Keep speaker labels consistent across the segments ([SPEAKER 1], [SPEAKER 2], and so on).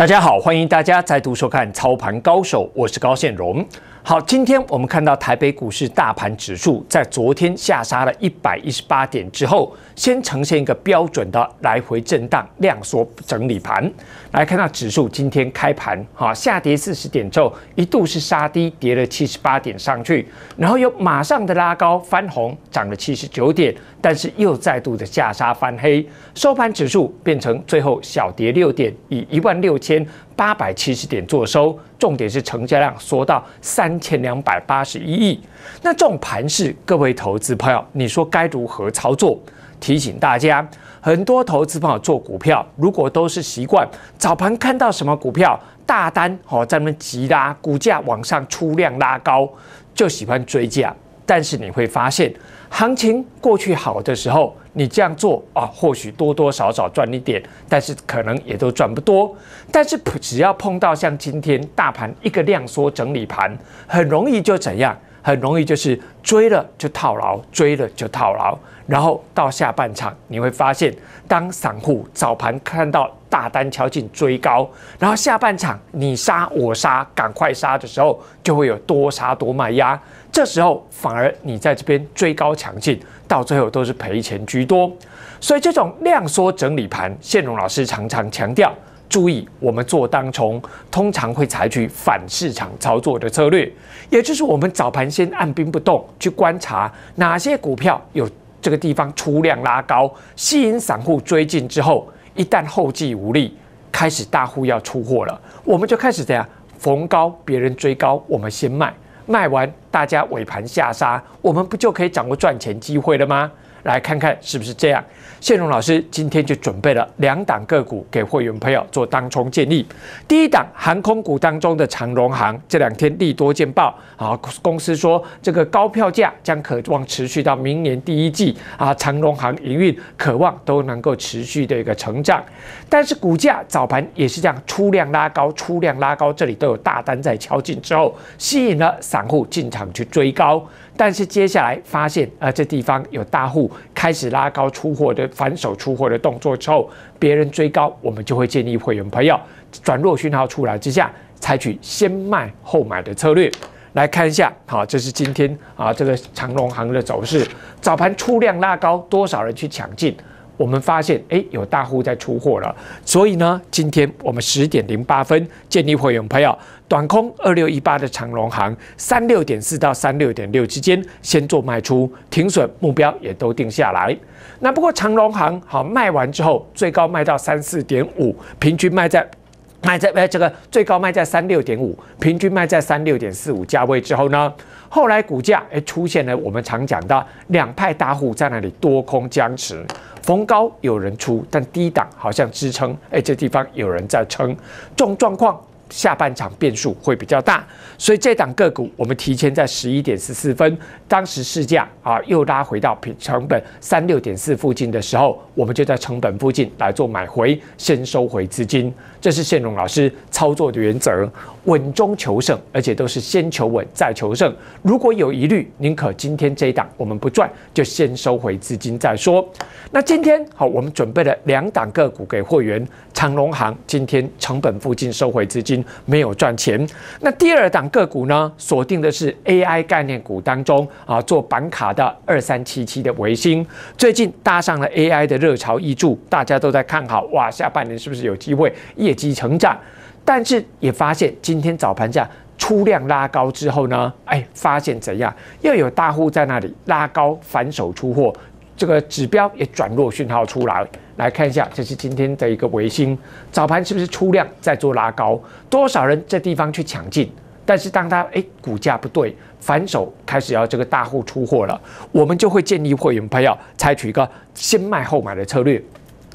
[SPEAKER 1] 大家好，欢迎大家再度收看《操盘高手》，我是高宪荣。好，今天我们看到台北股市大盘指数在昨天下杀了一百一十八点之后，先呈现一个标准的来回震荡、量缩整理盘。来看到指数今天开盘，哈下跌四十点之后，一度是杀低跌了七十八点上去，然后又马上的拉高翻红，涨了七十九点，但是又再度的下杀翻黑，收盘指数变成最后小跌六点，以一万六千。八百七十点做收，重点是成交量缩到三千两百八十一亿。那这种盘势，各位投资朋友，你说该如何操作？提醒大家，很多投资朋友做股票，如果都是习惯早盘看到什么股票大单哦在那边急拉股价往上出量拉高，就喜欢追价，但是你会发现。行情过去好的时候，你这样做啊，或许多多少少赚一点，但是可能也都赚不多。但是只要碰到像今天大盘一个量缩整理盘，很容易就怎样？很容易就是追了就套牢，追了就套牢。然后到下半场，你会发现，当散户早盘看到大单敲进追高，然后下半场你杀我杀，赶快杀的时候，就会有多杀多卖呀。这时候反而你在这边追高抢进，到最后都是赔钱居多。所以这种量缩整理盘，线荣老师常常强调，注意我们做当冲，通常会采取反市场操作的策略，也就是我们早盘先按兵不动，去观察哪些股票有这个地方出量拉高，吸引散户追进之后，一旦后继无力，开始大户要出货了，我们就开始这样逢高别人追高，我们先卖。卖完，大家尾盘下杀，我们不就可以掌握赚钱机会了吗？来看看是不是这样？谢荣老师今天就准备了两档个股给会员朋友做当冲建议。第一档航空股当中的长荣航，这两天利多见报啊，公司说这个高票价将渴望持续到明年第一季啊，长荣航营运渴望都能够持续的一个成长。但是股价早盘也是这样，出量拉高，出量拉高，这里都有大单在敲进之后，吸引了散户进场去追高。但是接下来发现啊，这地方有大户开始拉高出货的反手出货的动作之后，别人追高，我们就会建议会员朋友转弱讯号出来之下，采取先卖后买的策略来看一下。好，这是今天啊这个长隆行的走势，早盘出量拉高，多少人去抢进？我们发现哎，有大户在出货了，所以呢，今天我们十点零八分建议会员朋友。短空二六一八的长隆行三六点四到三六点六之间，先做卖出停损目标也都定下来。那不过长隆行好卖完之后，最高卖到三四点五，平均卖在卖在呃这个最高卖在三六点五，平均卖在三六点四五价位之后呢，后来股价哎出现了我们常讲的两派大户在那里多空僵持，逢高有人出，但低档好像支撑，哎这地方有人在撑，这种状况。下半场变数会比较大，所以这档个股我们提前在十一点十四分，当时市价啊又拉回到平成本三六点四附近的时候，我们就在成本附近来做买回，先收回资金。这是谢荣老师操作的原则：稳中求胜，而且都是先求稳再求胜。如果有疑虑，宁可今天这档我们不赚，就先收回资金再说。那今天好，我们准备了两档个股给会员：长隆行今天成本附近收回资金，没有赚钱。那第二档个股呢？锁定的是 AI 概念股当中啊，做板卡的二三七七的维新，最近搭上了 AI 的热潮，一注，大家都在看好哇，下半年是不是有机会业绩成长，但是也发现今天早盘价出量拉高之后呢，哎，发现怎样又有大户在那里拉高反手出货，这个指标也转弱讯号出来了。来看一下，这是今天的一个维新早盘是不是出量在做拉高？多少人这地方去抢进？但是当他哎股价不对，反手开始要这个大户出货了，我们就会建议会员朋友采取一个先卖后买的策略。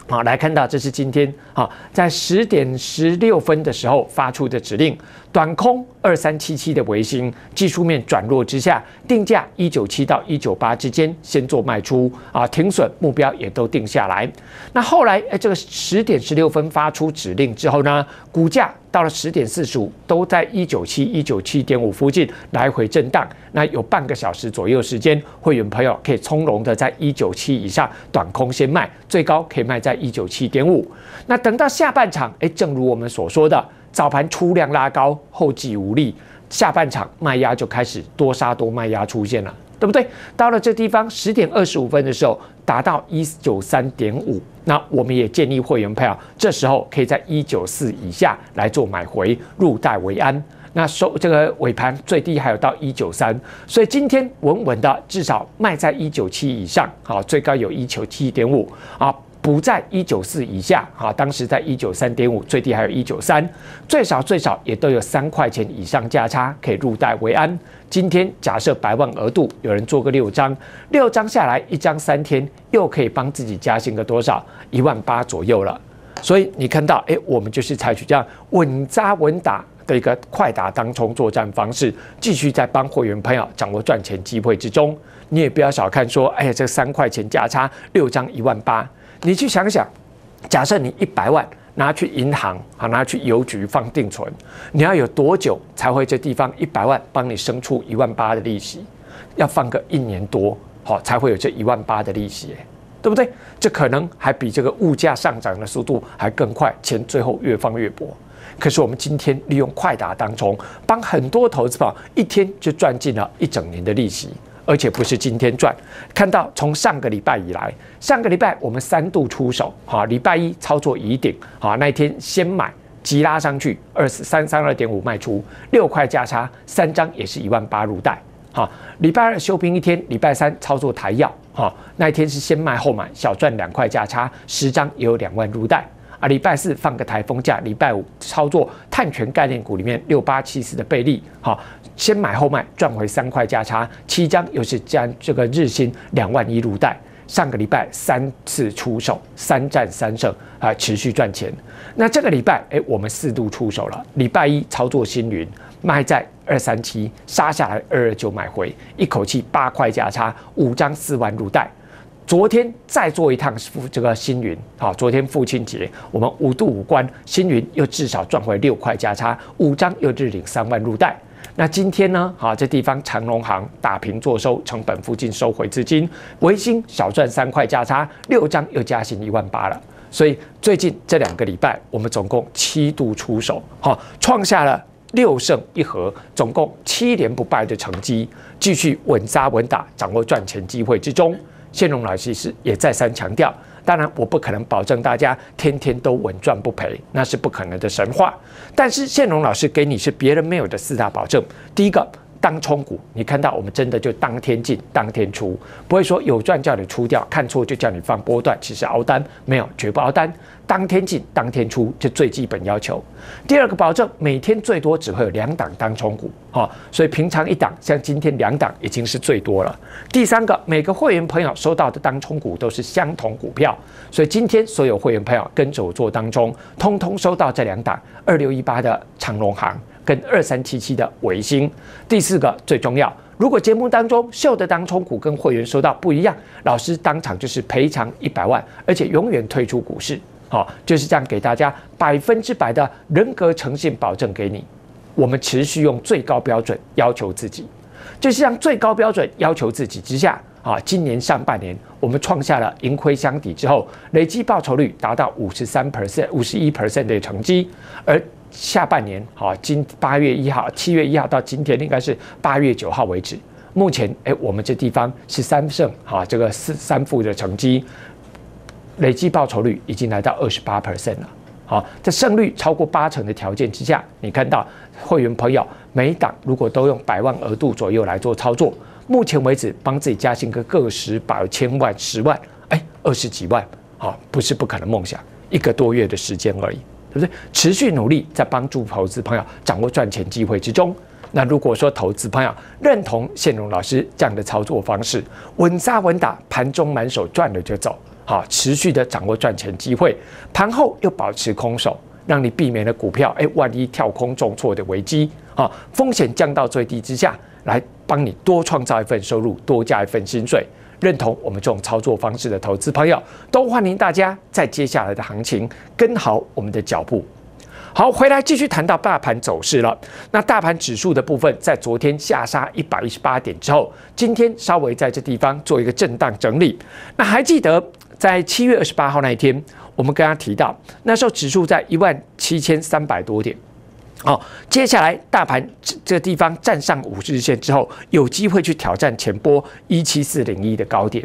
[SPEAKER 1] 好，来看到这是今天，好，在十点十六分的时候发出的指令。短空二三七七的维新技术面转弱之下，定价一九七到一九八之间，先做卖出啊，停损目标也都定下来。那后来，哎，这个十点十六分发出指令之后呢，股价到了十点四十五，都在一九七、一九七点五附近来回震荡。那有半个小时左右时间，会员朋友可以从容的在一九七以上短空先卖，最高可以卖在一九七点五。那等到下半场，哎，正如我们所说的。早盘出量拉高，后继无力，下半场卖压就开始多杀多，卖压出现了，对不对？到了这地方，十点二十五分的时候达到一九三点五，那我们也建议会员票，这时候可以在一九四以下来做买回，入袋为安。那收这个尾盘最低还有到一九三，所以今天稳稳的至少卖在一九七以上，好，最高有一九七点五啊。不在一九四以下哈，当时在一九三点五，最低还有一九三，最少最少也都有三块钱以上价差可以入袋为安。今天假设百万额度，有人做个六张，六张下来一张三天，又可以帮自己加薪个多少？一万八左右了。所以你看到，哎，我们就是采取这样稳扎稳打的一个快打当冲作战方式，继续在帮会员朋友掌握赚钱机会之中。你也不要小看说，哎呀，这三块钱价差，六张一万八。你去想想，假设你一百万拿去银行，好拿去邮局放定存，你要有多久才会这地方一百万帮你生出一万八的利息？要放个一年多，好才会有这一万八的利息，对不对？这可能还比这个物价上涨的速度还更快，钱最后越放越薄。可是我们今天利用快打当中，帮很多投资宝一天就赚进了一整年的利息。而且不是今天赚，看到从上个礼拜以来，上个礼拜我们三度出手啊，礼拜一操作移顶啊，那一天先买，急拉上去二四三三二点五卖出，六块价差，三张也是一万八入袋啊。礼拜二休兵一天，礼拜三操作抬药啊，那一天是先卖后买，小赚两块价差，十张也有两万入袋。啊，礼拜四放个台风假，礼拜五操作碳权概念股里面六八七四的倍利，好，先买后卖赚回三块价差，七张又是将这个日薪两万一入袋。上个礼拜三次出手，三战三胜啊，持续赚钱。那这个礼拜哎，我们四度出手了，礼拜一操作星云，卖在二三七，杀下来二二九买回，一口气八块价差，五张四万入袋。昨天再做一趟这个星云，好，昨天父亲节，我们五度五关星云又至少赚回六块价差，五张又日领三万入袋。那今天呢？好，这地方长隆行打平做收，成本附近收回资金，维新小赚三块价差，六张又加薪一万八了。所以最近这两个礼拜，我们总共七度出手，好，创下了六胜一和，总共七连不败的成绩，继续稳扎稳打，掌握赚钱机会之中。谢龙老师也再三强调，当然我不可能保证大家天天都稳赚不赔，那是不可能的神话。但是谢龙老师给你是别人没有的四大保证，第一个。当冲股，你看到我们真的就当天进当天出，不会说有赚叫你出掉，看错就叫你放波段。其实熬单没有，绝不熬单，当天进当天出，这最基本要求。第二个保证，每天最多只会有两档当冲股，好，所以平常一档，像今天两档已经是最多了。第三个，每个会员朋友收到的当冲股都是相同股票，所以今天所有会员朋友跟着我做当中，通通收到这两档二六一八的长隆行。跟二三七七的维新，第四个最重要。如果节目当中秀的当冲股跟会员收到不一样，老师当场就是赔偿一百万，而且永远退出股市。好，就是这样给大家百分之百的人格诚信保证给你。我们持续用最高标准要求自己，就是让最高标准要求自己之下，啊，今年上半年我们创下了盈亏相抵之后，累计报酬率达到五十三 percent、五十一 percent 的成绩，而。下半年，好，今八月一号，七月一号到今天应该是八月九号为止。目前，哎，我们这地方是三胜，啊，这个四三负的成绩，累计报酬率已经来到二十八 percent 了。好，在胜率超过八成的条件之下，你看到会员朋友每档如果都用百万额度左右来做操作，目前为止帮自己加薪个个十百千万十万，哎，二十几万，好，不是不可能梦想，一个多月的时间而已。不是持续努力在帮助投资朋友掌握赚钱机会之中。那如果说投资朋友认同现荣老师这样的操作方式，稳扎稳打，盘中满手赚了就走，好持续的掌握赚钱机会，盘后又保持空手，让你避免了股票哎万一跳空重挫的危机，啊风险降到最低之下来帮你多创造一份收入，多加一份薪水。认同我们这种操作方式的投资朋友，都欢迎大家在接下来的行情跟好我们的脚步。好，回来继续谈到大盘走势了。那大盘指数的部分，在昨天下杀一百一十八点之后，今天稍微在这地方做一个震荡整理。那还记得在七月二十八号那一天，我们刚刚提到，那时候指数在一万七千三百多点。好，接下来大盘这这个地方站上五日线之后，有机会去挑战前波一七四零一的高点，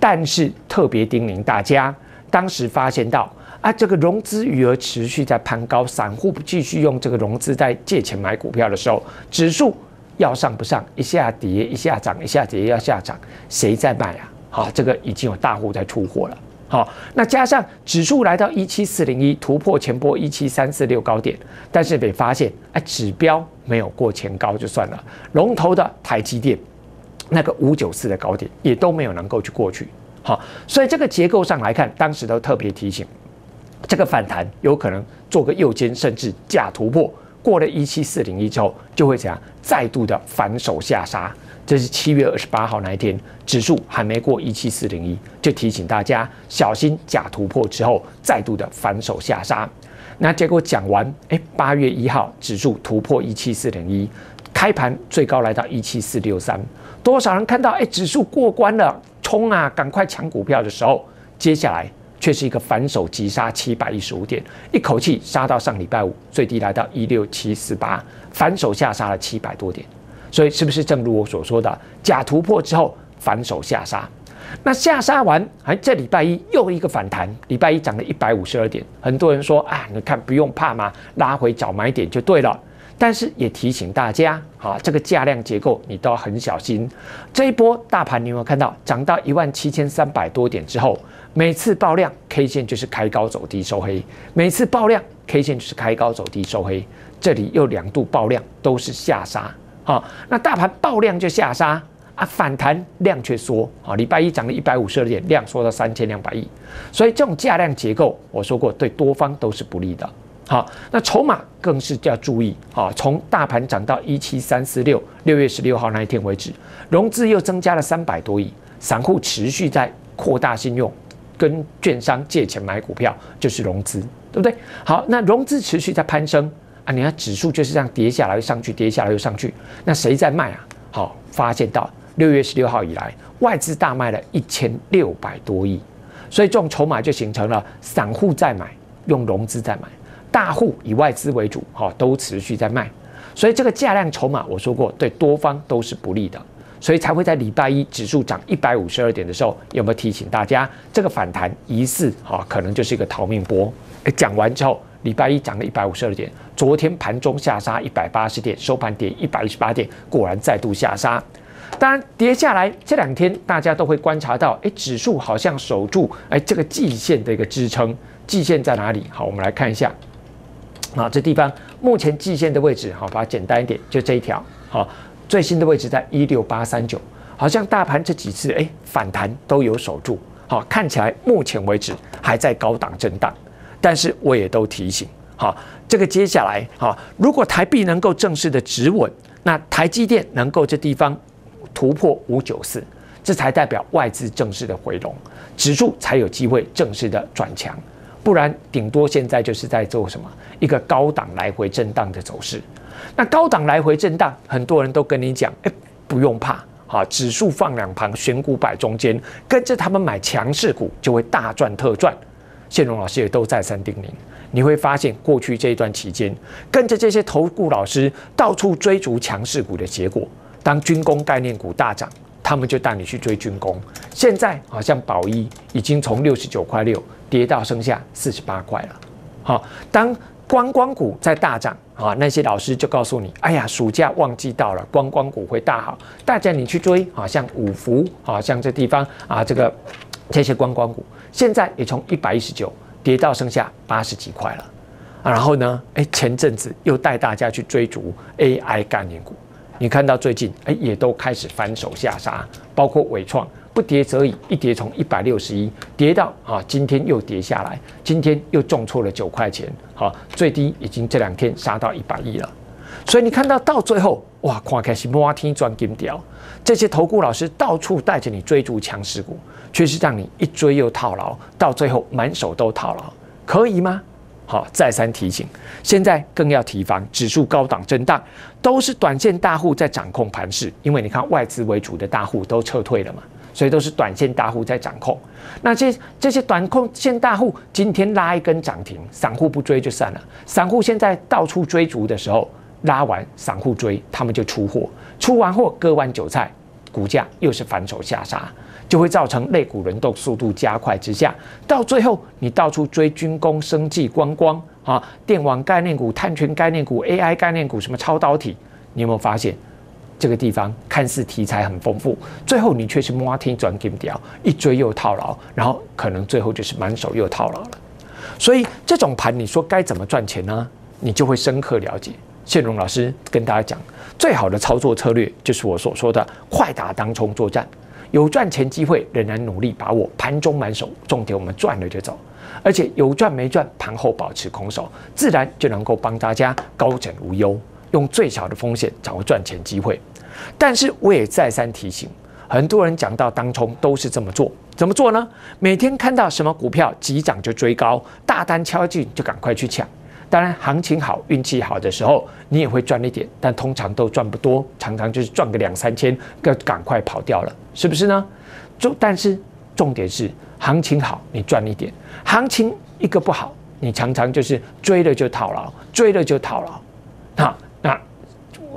[SPEAKER 1] 但是特别叮咛大家，当时发现到啊，这个融资余额持续在攀高，散户继续用这个融资在借钱买股票的时候，指数要上不上，一下跌一下涨，一下跌要下涨，谁在卖啊？好，这个已经有大户在出货了。好，那加上指数来到一七四零一，突破前波一七三四六高点，但是被发现，哎，指标没有过前高就算了，龙头的台积电那个五九四的高点也都没有能够去过去。好，所以这个结构上来看，当时都特别提醒，这个反弹有可能做个右肩，甚至假突破，过了一七四零一之后，就会怎样，再度的反手下杀。这是七月二十八号那一天，指数还没过一七四零一，就提醒大家小心假突破之后再度的反手下杀。那结果讲完，哎，八月一号指数突破一七四零一，开盘最高来到一七四六三，多少人看到哎，指数过关了，冲啊，赶快抢股票的时候，接下来却是一个反手急杀七百一十五点，一口气杀到上礼拜五最低来到一六七四八，反手下杀了七百多点。所以是不是正如我所说的，假突破之后反手下杀，那下杀完，哎，这礼拜一又一个反弹，礼拜一涨了一百五十二点。很多人说啊，你看不用怕嘛，拉回早买点就对了。但是也提醒大家，好，这个价量结构你都要很小心。这一波大盘，你有没有看到涨到一万七千三百多点之后，每次爆量，K 线就是开高走低收黑；每次爆量，K 线就是开高走低收黑。这里又两度爆量，都是下杀。好，那大盘爆量就下杀啊，反弹量却缩啊。礼拜一涨了一百五十二点，量缩到三千两百亿，所以这种价量结构，我说过对多方都是不利的。好，那筹码更是要注意啊。从大盘涨到一七三四六，六月十六号那一天为止，融资又增加了三百多亿，散户持续在扩大信用，跟券商借钱买股票就是融资，对不对？好，那融资持续在攀升。你看指数就是这样跌下来又上去，跌下来又上去，那谁在卖啊？好，发现到六月十六号以来，外资大卖了一千六百多亿，所以这种筹码就形成了，散户在买，用融资在买，大户以外资为主，哈，都持续在卖，所以这个价量筹码我说过，对多方都是不利的，所以才会在礼拜一指数涨一百五十二点的时候，有没有提醒大家，这个反弹疑似哈可能就是一个逃命波？哎，讲完之后。礼拜一涨了一百五十二点，昨天盘中下杀一百八十点，收盘跌一百一十八点，果然再度下杀。当然跌下来，这两天大家都会观察到，哎，指数好像守住哎这个季线的一个支撑，季线在哪里？好，我们来看一下，啊，这地方目前季线的位置，好，把它简单一点，就这一条，好，最新的位置在一六八三九，好像大盘这几次哎反弹都有守住，好，看起来目前为止还在高档震荡。但是我也都提醒，好，这个接下来，好，如果台币能够正式的止稳，那台积电能够这地方突破五九四，这才代表外资正式的回笼，指数才有机会正式的转强，不然顶多现在就是在做什么一个高档来回震荡的走势。那高档来回震荡，很多人都跟你讲，哎，不用怕，好，指数放两旁，选股摆中间，跟着他们买强势股就会大赚特赚。建荣老师也都再三叮咛，你会发现过去这一段期间，跟着这些投顾老师到处追逐强势股的结果。当军工概念股大涨，他们就带你去追军工。现在好像宝一已经从六十九块六跌到剩下四十八块了。好，当观光股在大涨，啊，那些老师就告诉你，哎呀，暑假旺季到了，观光股会大好，大家你去追啊，像五福啊，像这地方啊，这个这些观光股。现在也从一百一十九跌到剩下八十几块了，然后呢，哎，前阵子又带大家去追逐 AI 概念股，你看到最近哎也都开始反手下杀，包括伟创，不跌则已，一跌从一百六十一跌到啊，今天又跌下来，今天又重挫了九块钱，好，最低已经这两天杀到一百亿了，所以你看到到最后。哇，看来是摩天钻金条。这些投顾老师到处带着你追逐强势股，却是让你一追又套牢，到最后满手都套牢，可以吗？好，再三提醒，现在更要提防指数高档震荡，都是短线大户在掌控盘势，因为你看外资为主的大户都撤退了嘛，所以都是短线大户在掌控。那这这些短控线大户今天拉一根涨停，散户不追就算了，散户现在到处追逐的时候。拉完散户追，他们就出货，出完货割完韭菜，股价又是反手下杀，就会造成类股轮动速度加快之下，到最后你到处追军工、生技、光光啊、电网概念股、碳权概念股、AI 概念股，什么超导体，你有没有发现这个地方看似题材很丰富，最后你却是摸天转地掉，一追又套牢，然后可能最后就是满手又套牢了。所以这种盘，你说该怎么赚钱呢？你就会深刻了解。建荣老师跟大家讲，最好的操作策略就是我所说的“快打当冲作战”，有赚钱机会仍然努力把握盘中满手，重点我们赚了就走，而且有赚没赚盘后保持空手，自然就能够帮大家高枕无忧，用最小的风险找握赚钱机会。但是我也再三提醒，很多人讲到当冲都是这么做，怎么做呢？每天看到什么股票急涨就追高，大单敲进就赶快去抢。当然，行情好、运气好的时候，你也会赚一点，但通常都赚不多，常常就是赚个两三千，要赶快跑掉了，是不是呢？重但是重点是，行情好你赚一点，行情一个不好，你常常就是追了就套牢，追了就套牢，那那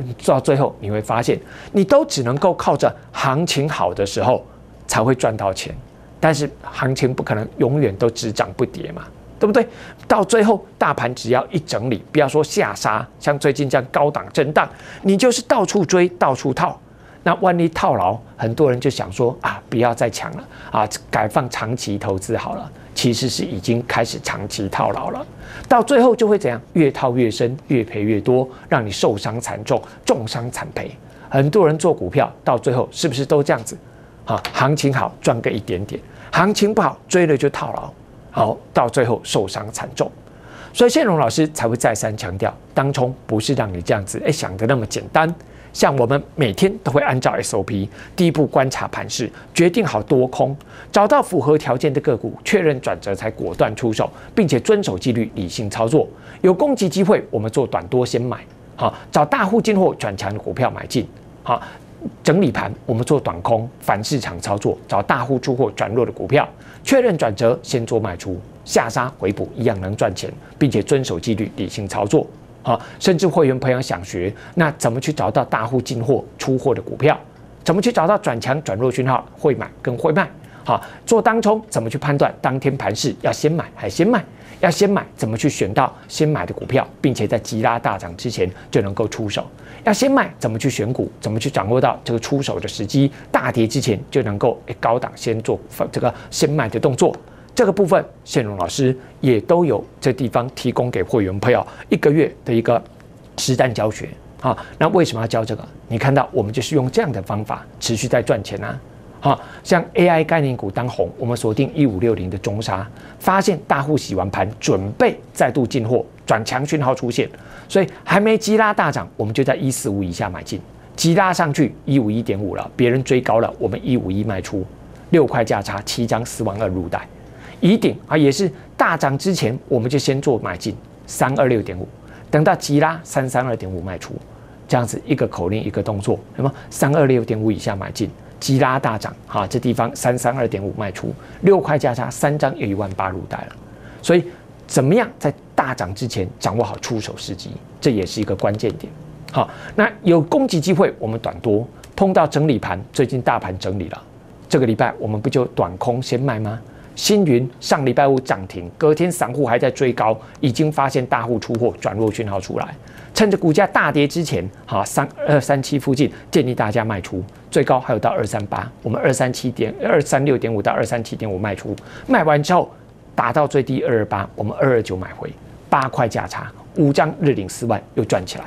[SPEAKER 1] 你到最后你会发现，你都只能够靠着行情好的时候才会赚到钱，但是行情不可能永远都只涨不跌嘛。对不对？到最后大盘只要一整理，不要说下杀，像最近这样高档震荡，你就是到处追，到处套。那万一套牢，很多人就想说啊，不要再抢了啊，改放长期投资好了。其实是已经开始长期套牢了，到最后就会怎样？越套越深，越赔越多，让你受伤惨重，重伤惨赔。很多人做股票到最后是不是都这样子？啊，行情好赚个一点点，行情不好追了就套牢。好，到最后受伤惨重，所以谢荣老师才会再三强调，当冲不是让你这样子哎想的那么简单。像我们每天都会按照 SOP，第一步观察盘势，决定好多空，找到符合条件的个股，确认转折才果断出手，并且遵守纪律，理性操作。有攻击机会，我们做短多先买，好找大户进货转强的股票买进，好。整理盘，我们做短空，反市场操作，找大户出货转弱的股票，确认转折先做卖出，下杀回补一样能赚钱，并且遵守纪律，理性操作啊！甚至会员朋友想学，那怎么去找到大户进货出货的股票？怎么去找到转强转弱讯号？会买跟会卖？好，做当冲怎么去判断当天盘势？要先买还是先卖？要先买怎么去选到先买的股票，并且在急拉大涨之前就能够出手？要先卖怎么去选股？怎么去掌握到这个出手的时机？大跌之前就能够诶高档先做这个先卖的动作。这个部分，谢荣老师也都有这地方提供给会员朋友一个月的一个实战教学啊。那为什么要教这个？你看到我们就是用这样的方法持续在赚钱啊。哈，像 AI 概念股当红，我们锁定一五六零的中沙，发现大户洗完盘，准备再度进货，转强讯号出现，所以还没急拉大涨，我们就在一四五以下买进，急拉上去一五一点五了，别人追高了，我们一五一卖出，六块价差七张四万二入袋，已顶啊，也是大涨之前，我们就先做买进三二六点五，等到急拉三三二点五卖出，这样子一个口令一个动作，那么三二六点五以下买进。吉拉大涨哈，这地方三三二点五卖出六块价差三张有一万八入袋了，所以怎么样在大涨之前掌握好出手时机，这也是一个关键点。好，那有攻击机会我们短多，碰到整理盘，最近大盘整理了，这个礼拜我们不就短空先卖吗？星云上礼拜五涨停，隔天散户还在追高，已经发现大户出货，转弱讯号出来。趁着股价大跌之前，好三二三七附近建议大家卖出，最高还有到二三八，我们二三七点二三六点五到二三七点五卖出，卖完之后达到最低二二八，我们二二九买回，八块价差，五张日领四万又赚起来。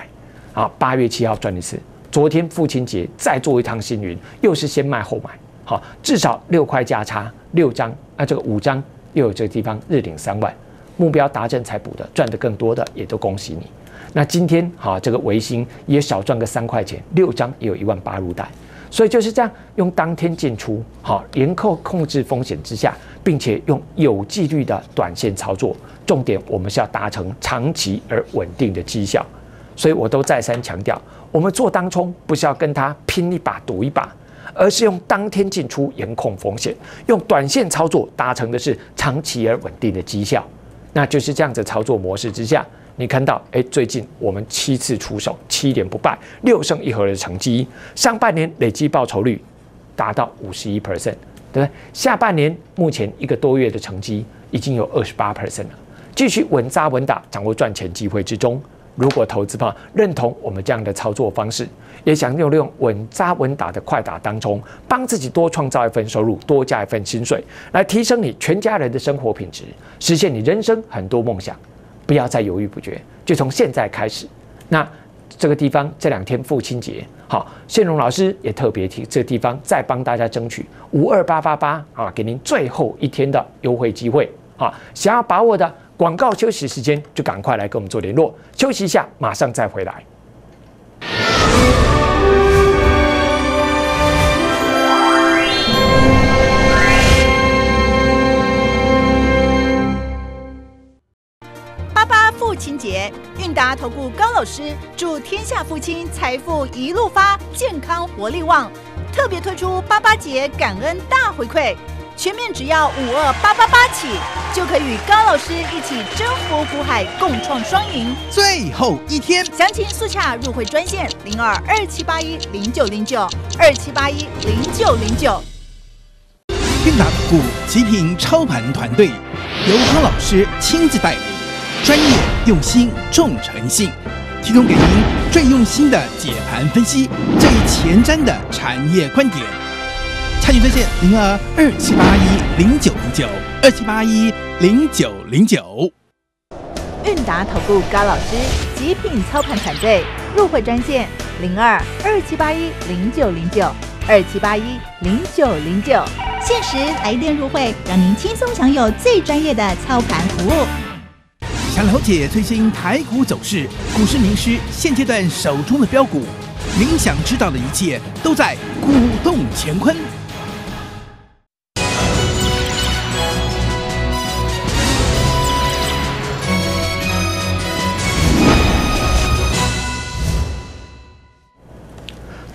[SPEAKER 1] 好，八月七号赚一是，昨天父亲节再做一趟星云，又是先卖后买，好至少六块价差。六张，那这个五张又有这个地方日领三万，目标达成才补的，赚的更多的也都恭喜你。那今天哈，这个维新也少赚个三块钱，六张也有一万八入袋，所以就是这样用当天进出，好，严扣控制风险之下，并且用有纪律的短线操作，重点我们是要达成长期而稳定的绩效，所以我都再三强调，我们做当冲不是要跟他拼一把赌一把。而是用当天进出严控风险，用短线操作达成的是长期而稳定的绩效。那就是这样子操作模式之下，你看到，哎，最近我们七次出手，七连不败，六胜一和的成绩，上半年累计报酬率达到五十一 percent，对不对？下半年目前一个多月的成绩已经有二十八 percent 了，继续稳扎稳打，掌握赚钱机会之中。如果投资方认同我们这样的操作方式，也想利用稳扎稳打的快打当冲，帮自己多创造一份收入，多加一份薪水，来提升你全家人的生活品质，实现你人生很多梦想，不要再犹豫不决，就从现在开始。那这个地方这两天父亲节，好，谢荣老师也特别提这地方再帮大家争取五二八八八啊，给您最后一天的优惠机会啊，想要把握的。广告休息时间就赶快来跟我们做联络，休息一下，马上再回来。
[SPEAKER 2] 八八父亲节，韵达投顾高老师祝天下父亲财富一路发，健康活力旺，特别推出八八节感恩大回馈。全面只要五二八八八起，就可以与高老师一起征服股海，共创双赢。最后一天，详情速洽入会专线零二二七八一零九零九二七八一零九零九。天达股极品操盘团队由高老师亲自带领，专业、用心、重诚信，提供给您最用心的解盘分析，最前瞻的产业观点。参与热线零二二七八一零九零九二七八一零九零九，韵达投顾高老师，极品操盘团队入会专线零二二七八一零九零九二七八一零九零九，限时来电入会，让您轻松享有最专业的操盘服务。想了解最新台股走势，股市名师现阶段手中的标股，您想知道的一切都在股动乾坤。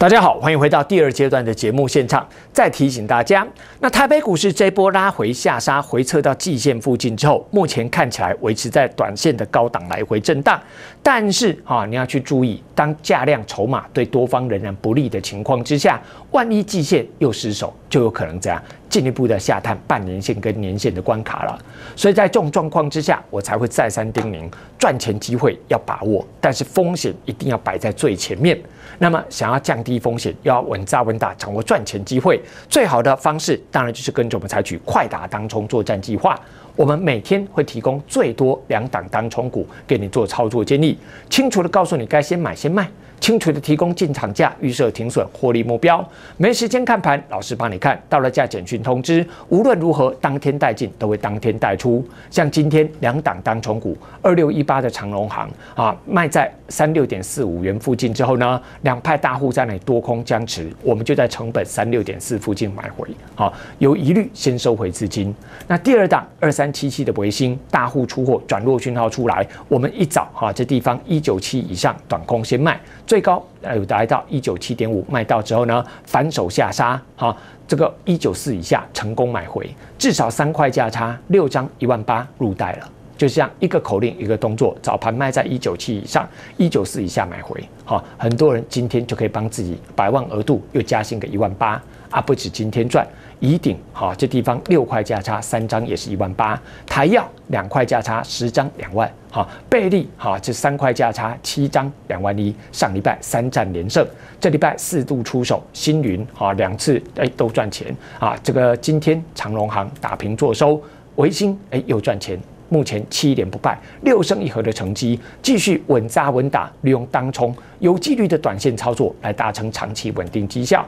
[SPEAKER 1] 大家好，欢迎回到第二阶段的节目现场。再提醒大家，那台北股市这波拉回下杀，回撤到季线附近之后，目前看起来维持在短线的高档来回震荡。但是啊，你要去注意，当价量筹码对多方仍然不利的情况之下，万一季线又失守。就有可能这样进一步的下探半年线跟年线的关卡了，所以在这种状况之下，我才会再三叮咛，赚钱机会要把握，但是风险一定要摆在最前面。那么想要降低风险，又要稳扎稳打，掌握赚钱机会，最好的方式当然就是跟着我们采取快打当冲作战计划。我们每天会提供最多两档当重股给你做操作建议，清楚的告诉你该先买先卖，清楚的提供进场价、预设停损、获利目标。没时间看盘，老师帮你看到了价减讯通知，无论如何当天带进都会当天带出。像今天两档当重股二六一八的长隆行啊，卖在三六点四五元附近之后呢，两派大户在那里多空僵持，我们就在成本三六点四附近买回，好有疑虑先收回资金。那第二档二三。三七七的维新大户出货，转弱讯号出来，我们一早哈，这地方一九七以上短空先卖，最高呃来到一九七点五卖到之后呢，反手下杀哈，这个一九四以下成功买回，至少三块价差，六张一万八入袋了，就像一个口令一个动作，早盘卖在一九七以上，一九四以下买回哈，很多人今天就可以帮自己百万额度又加薪个一万八。啊，不止今天赚，怡鼎哈，这地方六块价差三张也是一万八，台药两块价差十张两万，哈，贝利哈，这三块价差七张两万一，上礼拜三战连胜，这礼拜四度出手，星云哈两次哎都赚钱啊，这个今天长隆行打平坐收，维新哎又赚钱，目前七连不败，六胜一和的成绩，继续稳扎稳打，利用当冲有纪律的短线操作来达成长期稳定绩效。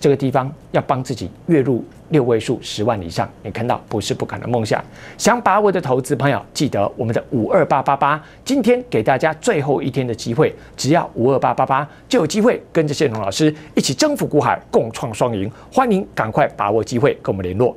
[SPEAKER 1] 这个地方要帮自己月入六位数十万以上，你看到不是不敢的梦想。想把握的投资朋友记得我们的五二八八八，今天给大家最后一天的机会，只要五二八八八就有机会跟着谢龙老师一起征服股海，共创双赢。欢迎赶快把握机会跟我们联络。